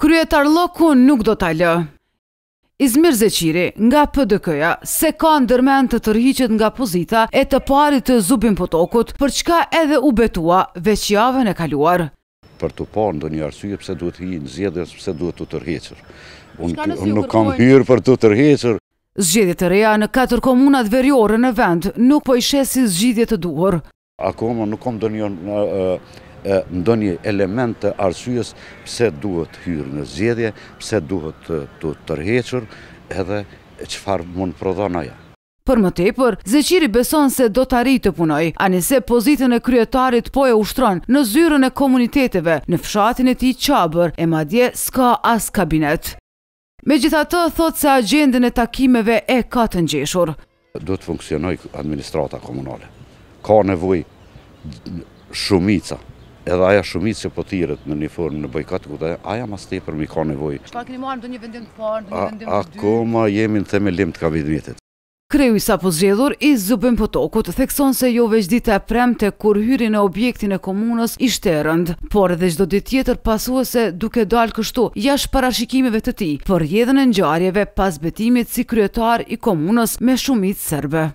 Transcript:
Kryetar Loku nuk do t'alë. Izmir Zeqiri, nga PDK-ja, se ka ndërmen të tërhiqet nga pozita e të parit të zubin potokut, për çka edhe u betua veqjave në kaluar. Për të parë ndo një arsujë, pëse duhet të hi në zjedhe, pëse duhet të tërhiqër. Unë nuk kam hyrë për të tërhiqër. Zgjedhjet të reja në katër komunat verjore në vend nuk po i shesi zgjedhjet të duhur. Ako më nuk kom do një element të arsyës pëse duhet hyrë në zjedje, pëse duhet të tërheqër edhe qëfar mund prodhona ja. Për më tepër, Zeqiri beson se do të arritë të punoj, anëse pozitën e kryetarit po e ushtron në zyrën e komuniteteve, në fshatin e ti qabër e madje s'ka as kabinet. Me gjitha të thotë se agendën e takimeve e ka të njëshur. Do të funksionoj administrata komunale ka nevoj shumica, edhe aja shumica që pëtiret po në një formë në bojkatë, këta aja mas te për mi ka nevoj. Shka keni marë në një vendim të parë, në një vendim të dy? Akoma jemi në themelim të kabinetit. Kreju i sapo zgjedhur i zëbën potokut thekson se jo veç dita e premte kur hyri në objektin e komunës ishte rënd, por edhe gjdo dit tjetër pasuese duke dalë kështu jash parashikimeve të ti për jedhën e njarjeve pas betimit si kryetar i komunës me shumit sërbe.